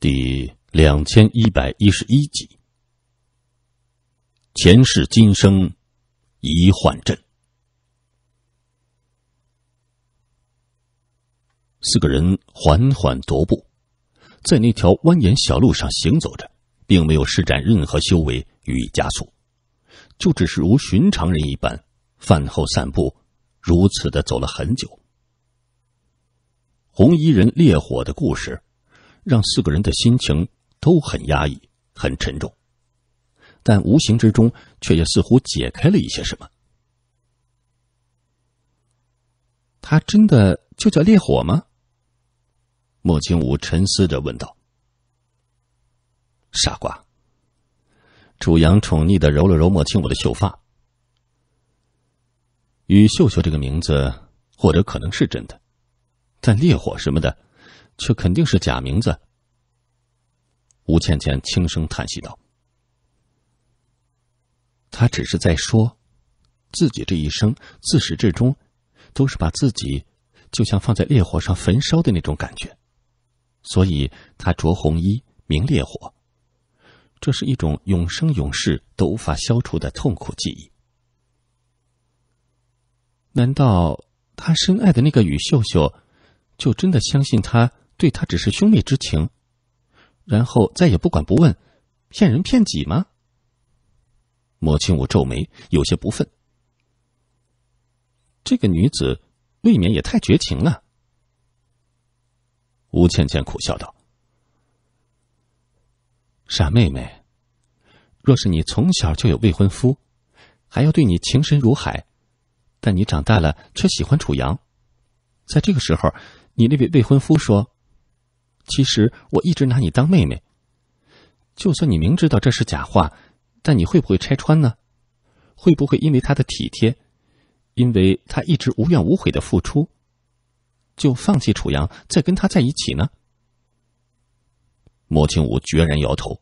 第两千一百一十一集：前世今生，一幻阵。四个人缓缓踱步，在那条蜿蜒小路上行走着，并没有施展任何修为予以加速，就只是如寻常人一般饭后散步，如此的走了很久。红衣人烈火的故事。让四个人的心情都很压抑、很沉重，但无形之中却也似乎解开了一些什么。他真的就叫烈火吗？莫清武沉思着问道。傻瓜，楚阳宠溺的揉了揉莫清武的秀发。与秀秀这个名字，或者可能是真的，但烈火什么的。却肯定是假名字。吴倩倩轻声叹息道：“他只是在说，自己这一生自始至终，都是把自己就像放在烈火上焚烧的那种感觉，所以他着红衣，明烈火，这是一种永生永世都无法消除的痛苦记忆。难道他深爱的那个雨秀秀，就真的相信他？”对他只是兄妹之情，然后再也不管不问，骗人骗己吗？莫清武皱眉，有些不忿。这个女子未免也太绝情了。吴倩倩苦笑道：“傻妹妹，若是你从小就有未婚夫，还要对你情深如海，但你长大了却喜欢楚阳，在这个时候，你那位未婚夫说。”其实我一直拿你当妹妹。就算你明知道这是假话，但你会不会拆穿呢？会不会因为他的体贴，因为他一直无怨无悔的付出，就放弃楚阳，再跟他在一起呢？莫清武决然摇头。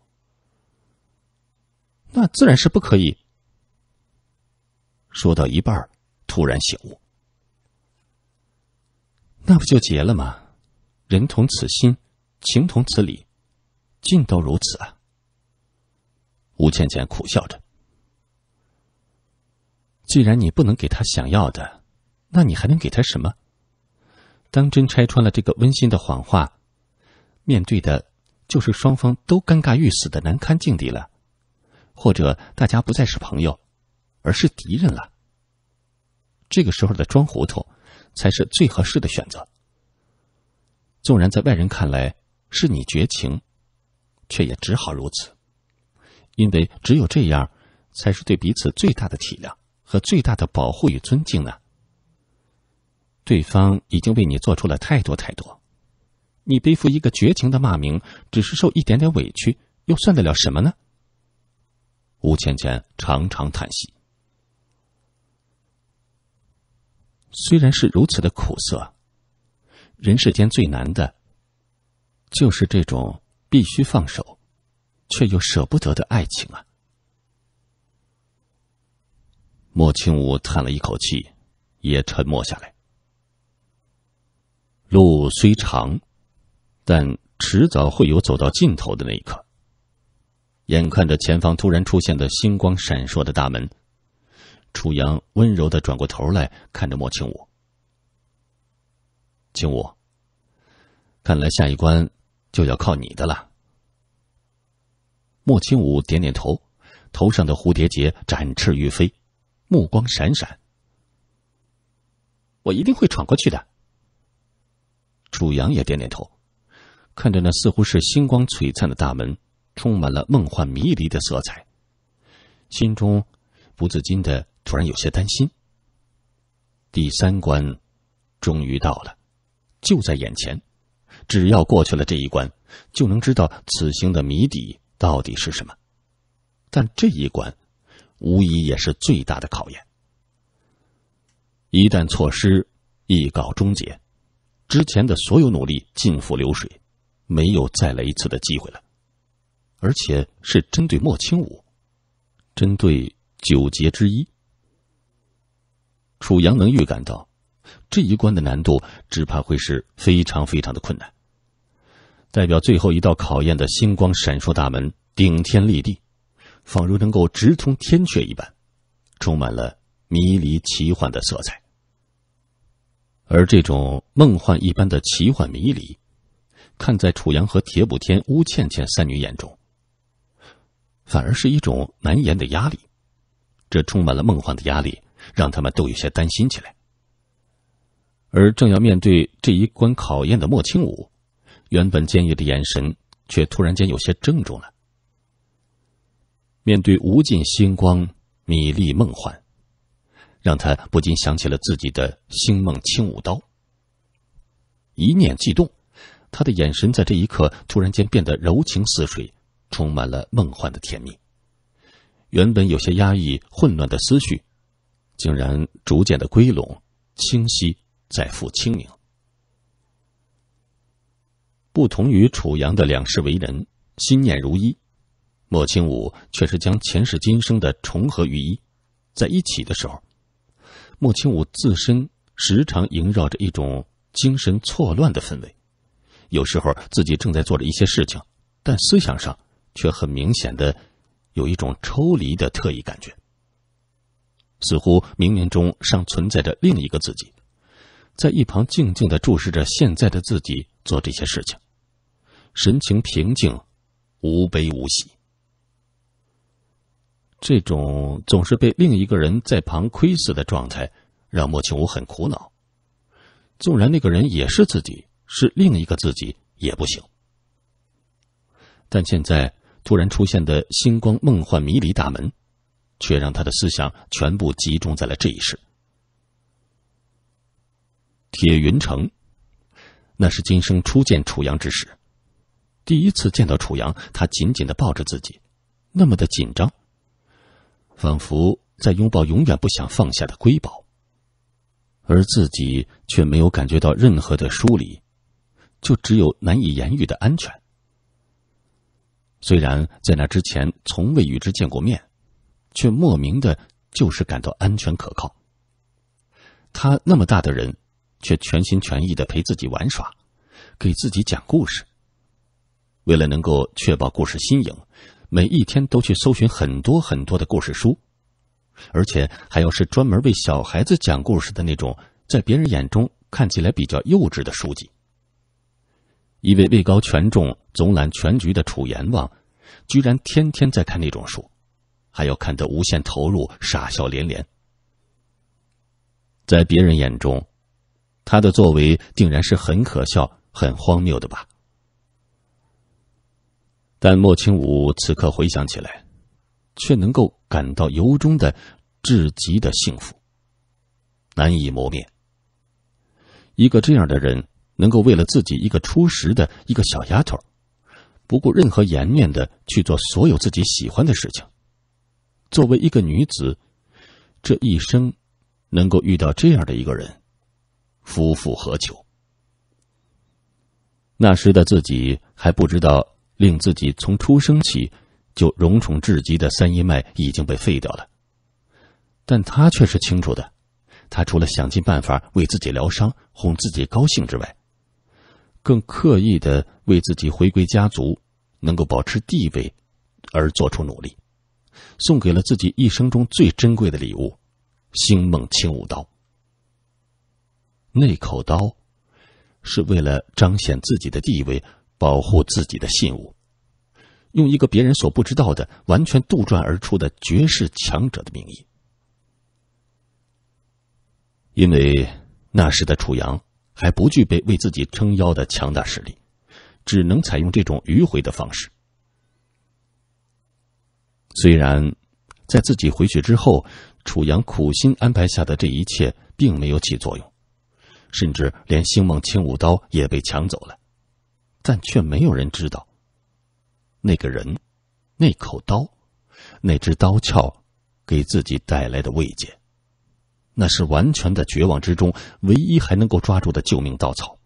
那自然是不可以。说到一半，突然醒悟，那不就结了吗？人同此心。情同此理，尽都如此啊。吴倩倩苦笑着：“既然你不能给他想要的，那你还能给他什么？当真拆穿了这个温馨的谎话，面对的，就是双方都尴尬欲死的难堪境地了。或者大家不再是朋友，而是敌人了。这个时候的装糊涂，才是最合适的选择。纵然在外人看来，”是你绝情，却也只好如此，因为只有这样，才是对彼此最大的体谅和最大的保护与尊敬呢。对方已经为你做出了太多太多，你背负一个绝情的骂名，只是受一点点委屈，又算得了什么呢？吴倩倩长长叹息，虽然是如此的苦涩，人世间最难的。就是这种必须放手，却又舍不得的爱情啊！莫清武叹了一口气，也沉默下来。路虽长，但迟早会有走到尽头的那一刻。眼看着前方突然出现的星光闪烁的大门，楚阳温柔的转过头来看着莫清武。清武，看来下一关。就要靠你的了。莫清武点点头，头上的蝴蝶结展翅欲飞，目光闪闪。我一定会闯过去的。楚阳也点点头，看着那似乎是星光璀璨的大门，充满了梦幻迷离的色彩，心中不自禁的突然有些担心。第三关，终于到了，就在眼前。只要过去了这一关，就能知道此行的谜底到底是什么。但这一关，无疑也是最大的考验。一旦错失，一稿终结，之前的所有努力尽付流水，没有再来一次的机会了。而且是针对莫青武，针对九劫之一。楚阳能预感到。这一关的难度只怕会是非常非常的困难。代表最后一道考验的星光闪烁大门，顶天立地，仿如能够直通天阙一般，充满了迷离奇幻的色彩。而这种梦幻一般的奇幻迷离，看在楚阳和铁补天、乌倩倩三女眼中，反而是一种难言的压力。这充满了梦幻的压力，让他们都有些担心起来。而正要面对这一关考验的莫清武，原本坚毅的眼神却突然间有些郑重了。面对无尽星光、米粒梦幻，让他不禁想起了自己的星梦轻舞刀。一念悸动，他的眼神在这一刻突然间变得柔情似水，充满了梦幻的甜蜜。原本有些压抑、混乱的思绪，竟然逐渐的归拢、清晰。再赴清明。不同于楚阳的两世为人，心念如一，莫清武却是将前世今生的重合于一，在一起的时候，莫清武自身时常萦绕着一种精神错乱的氛围，有时候自己正在做着一些事情，但思想上却很明显的有一种抽离的特异感觉，似乎冥冥中尚存在着另一个自己。在一旁静静的注视着现在的自己做这些事情，神情平静，无悲无喜。这种总是被另一个人在旁窥视的状态，让莫庆武很苦恼。纵然那个人也是自己，是另一个自己也不行。但现在突然出现的星光梦幻迷离大门，却让他的思想全部集中在了这一世。铁云城，那是今生初见楚阳之时，第一次见到楚阳，他紧紧的抱着自己，那么的紧张，仿佛在拥抱永远不想放下的瑰宝，而自己却没有感觉到任何的疏离，就只有难以言喻的安全。虽然在那之前从未与之见过面，却莫名的就是感到安全可靠。他那么大的人。却全心全意的陪自己玩耍，给自己讲故事。为了能够确保故事新颖，每一天都去搜寻很多很多的故事书，而且还要是专门为小孩子讲故事的那种，在别人眼中看起来比较幼稚的书籍。一位位高权重、总揽全局的楚阎王，居然天天在看那种书，还要看得无限投入，傻笑连连。在别人眼中，他的作为定然是很可笑、很荒谬的吧？但莫清武此刻回想起来，却能够感到由衷的、至极的幸福，难以磨灭。一个这样的人，能够为了自己一个初识的一个小丫头，不顾任何颜面的去做所有自己喜欢的事情，作为一个女子，这一生能够遇到这样的一个人。夫复何求？那时的自己还不知道，令自己从出生起就荣宠至极的三阴脉已经被废掉了。但他却是清楚的，他除了想尽办法为自己疗伤、哄自己高兴之外，更刻意的为自己回归家族、能够保持地位而做出努力，送给了自己一生中最珍贵的礼物——星梦青舞刀。那口刀，是为了彰显自己的地位，保护自己的信物，用一个别人所不知道的、完全杜撰而出的绝世强者的名义。因为那时的楚阳还不具备为自己撑腰的强大实力，只能采用这种迂回的方式。虽然，在自己回去之后，楚阳苦心安排下的这一切并没有起作用。甚至连星梦轻舞刀也被抢走了，但却没有人知道，那个人，那口刀，那只刀鞘，给自己带来的慰藉，那是完全的绝望之中唯一还能够抓住的救命稻草，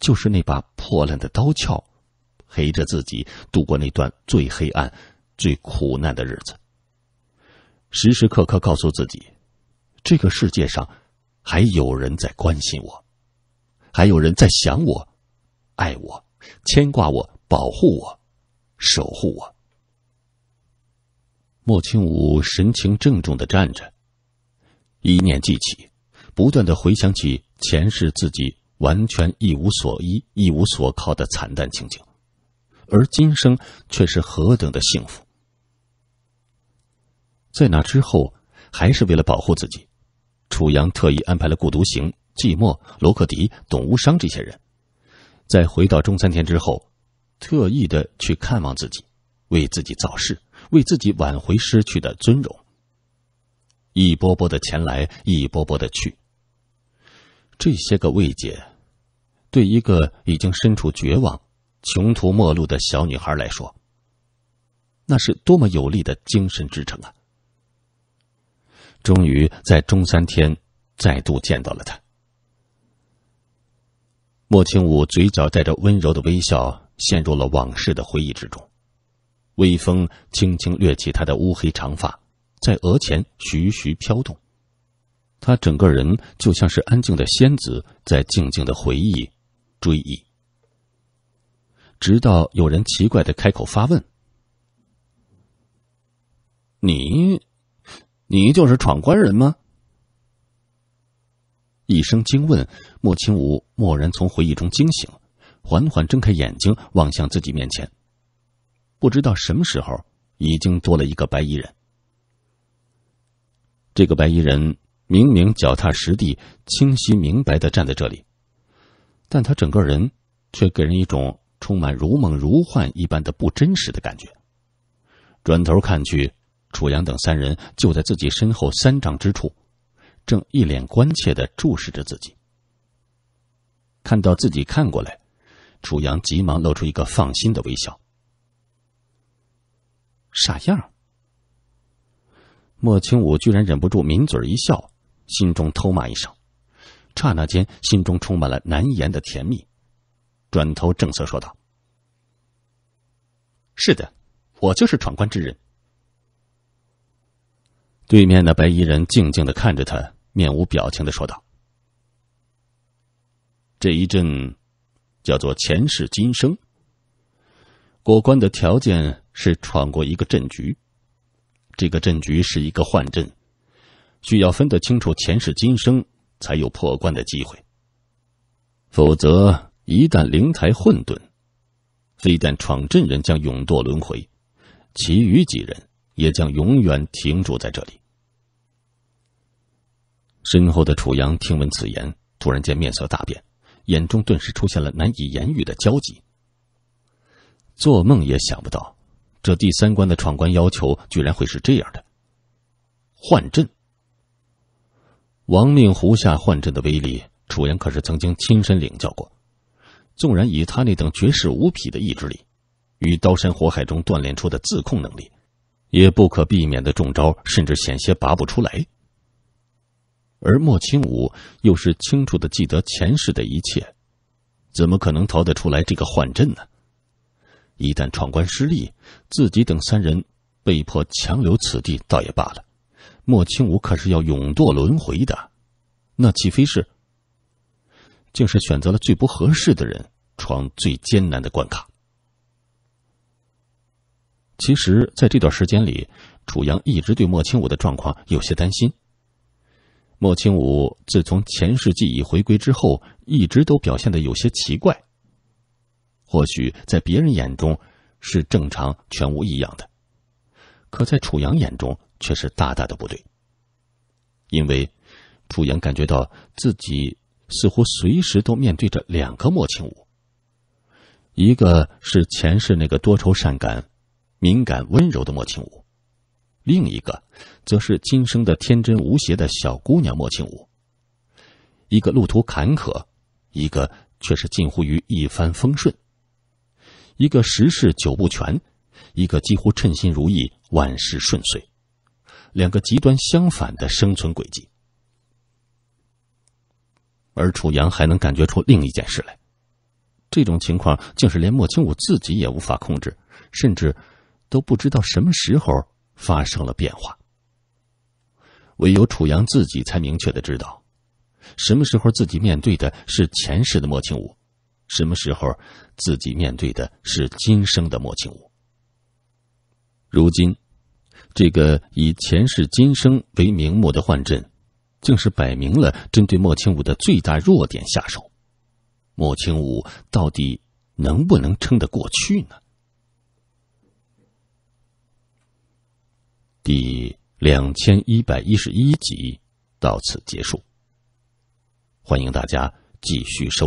就是那把破烂的刀鞘，陪着自己度过那段最黑暗、最苦难的日子，时时刻刻告诉自己，这个世界上。还有人在关心我，还有人在想我，爱我，牵挂我，保护我，守护我。莫清武神情郑重的站着，一念记起，不断的回想起前世自己完全一无所依、一无所靠的惨淡情景，而今生却是何等的幸福。在那之后，还是为了保护自己。楚阳特意安排了顾独行、季寞、罗克迪、董无伤这些人，在回到中餐厅之后，特意的去看望自己，为自己造势，为自己挽回失去的尊荣。一波波的前来，一波波的去。这些个慰藉，对一个已经身处绝望、穷途末路的小女孩来说，那是多么有力的精神支撑啊！终于在中三天，再度见到了他。莫清武嘴角带着温柔的微笑，陷入了往事的回忆之中。微风轻轻掠起他的乌黑长发，在额前徐徐飘动，他整个人就像是安静的仙子，在静静的回忆、追忆。直到有人奇怪的开口发问：“你？”你就是闯关人吗？一声惊问，莫清武蓦然从回忆中惊醒，缓缓睁开眼睛，望向自己面前。不知道什么时候，已经多了一个白衣人。这个白衣人明明脚踏实地、清晰明白的站在这里，但他整个人却给人一种充满如梦如幻一般的不真实的感觉。转头看去。楚阳等三人就在自己身后三丈之处，正一脸关切的注视着自己。看到自己看过来，楚阳急忙露出一个放心的微笑。傻样！莫清武居然忍不住抿嘴一笑，心中偷骂一声，刹那间心中充满了难言的甜蜜，转头正色说道：“是的，我就是闯关之人。”对面的白衣人静静的看着他，面无表情的说道：“这一阵叫做前世今生。过关的条件是闯过一个阵局，这个阵局是一个幻阵，需要分得清楚前世今生才有破关的机会。否则，一旦灵台混沌，非但闯阵人将永堕轮回，其余几人……”也将永远停驻在这里。身后的楚阳听闻此言，突然间面色大变，眼中顿时出现了难以言喻的焦急。做梦也想不到，这第三关的闯关要求居然会是这样的：幻阵。亡命湖下幻阵的威力，楚阳可是曾经亲身领教过。纵然以他那等绝世无匹的意志力，与刀山火海中锻炼出的自控能力。也不可避免的中招，甚至险些拔不出来。而莫清武又是清楚的记得前世的一切，怎么可能逃得出来这个幻阵呢？一旦闯关失利，自己等三人被迫强留此地，倒也罢了。莫清武可是要永堕轮回的，那岂非是？竟是选择了最不合适的人闯最艰难的关卡。其实，在这段时间里，楚阳一直对莫清武的状况有些担心。莫清武自从前世记忆回归之后，一直都表现的有些奇怪。或许在别人眼中是正常、全无异样的，可在楚阳眼中却是大大的不对。因为，楚阳感觉到自己似乎随时都面对着两个莫清武。一个是前世那个多愁善感。敏感温柔的莫庆武，另一个，则是今生的天真无邪的小姑娘莫庆武。一个路途坎坷，一个却是近乎于一帆风顺；一个十事九不全，一个几乎称心如意，万事顺遂。两个极端相反的生存轨迹。而楚阳还能感觉出另一件事来：这种情况竟是连莫清武自己也无法控制，甚至。都不知道什么时候发生了变化。唯有楚阳自己才明确的知道，什么时候自己面对的是前世的莫庆武，什么时候自己面对的是今生的莫庆武。如今，这个以前世今生为名目的幻阵，竟是摆明了针对莫庆武的最大弱点下手。莫庆武到底能不能撑得过去呢？第两千一百一十一集到此结束，欢迎大家继续收。